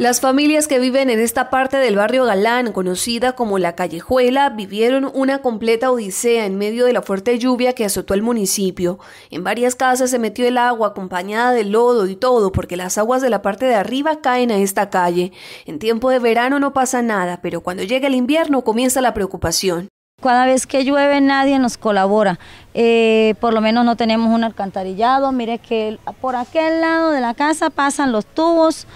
Las familias que viven en esta parte del barrio Galán, conocida como La Callejuela, vivieron una completa odisea en medio de la fuerte lluvia que azotó el municipio. En varias casas se metió el agua acompañada de lodo y todo porque las aguas de la parte de arriba caen a esta calle. En tiempo de verano no pasa nada, pero cuando llega el invierno comienza la preocupación. Cada vez que llueve nadie nos colabora, eh, por lo menos no tenemos un alcantarillado, mire que por aquel lado de la casa pasan los tubos,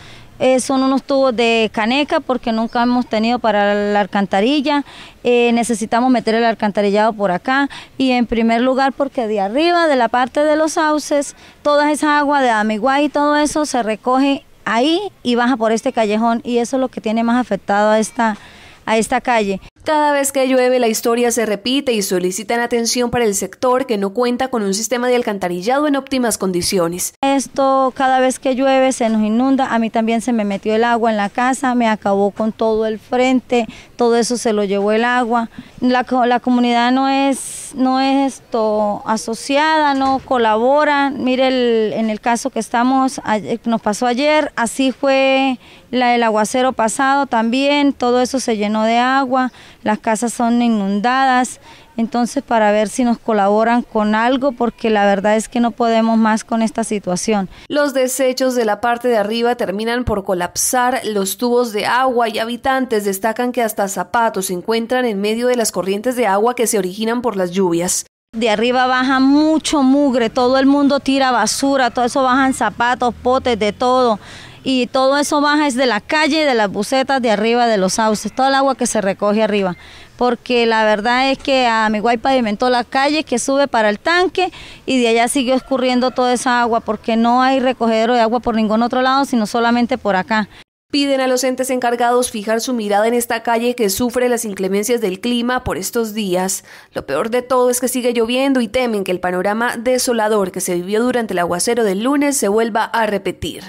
son unos tubos de caneca porque nunca hemos tenido para la alcantarilla. Eh, necesitamos meter el alcantarillado por acá y en primer lugar porque de arriba, de la parte de los sauces, toda esa agua de Amiguay y todo eso se recoge ahí y baja por este callejón y eso es lo que tiene más afectado a esta calle. Cada vez que llueve la historia se repite y solicitan atención para el sector que no cuenta con un sistema de alcantarillado en óptimas condiciones. Esto cada vez que llueve se nos inunda, a mí también se me metió el agua en la casa, me acabó con todo el frente, todo eso se lo llevó el agua. La, la comunidad no es no es esto asociada, no colabora. Mire, el, en el caso que estamos, nos pasó ayer, así fue la del aguacero pasado también, todo eso se llenó de agua, las casas son inundadas, entonces para ver si nos colaboran con algo porque la verdad es que no podemos más con esta situación. Los desechos de la parte de arriba terminan por colapsar los tubos de agua y habitantes destacan que hasta zapatos se encuentran en medio de las corrientes de agua que se originan por las lluvias. De arriba baja mucho mugre, todo el mundo tira basura, todo eso bajan zapatos, potes, de todo y todo eso baja es de la calle, de las bucetas, de arriba, de los sauces, todo el agua que se recoge arriba. Porque la verdad es que a Meguay pavimentó la calle que sube para el tanque y de allá siguió escurriendo toda esa agua porque no hay recogedero de agua por ningún otro lado, sino solamente por acá. Piden a los entes encargados fijar su mirada en esta calle que sufre las inclemencias del clima por estos días. Lo peor de todo es que sigue lloviendo y temen que el panorama desolador que se vivió durante el aguacero del lunes se vuelva a repetir.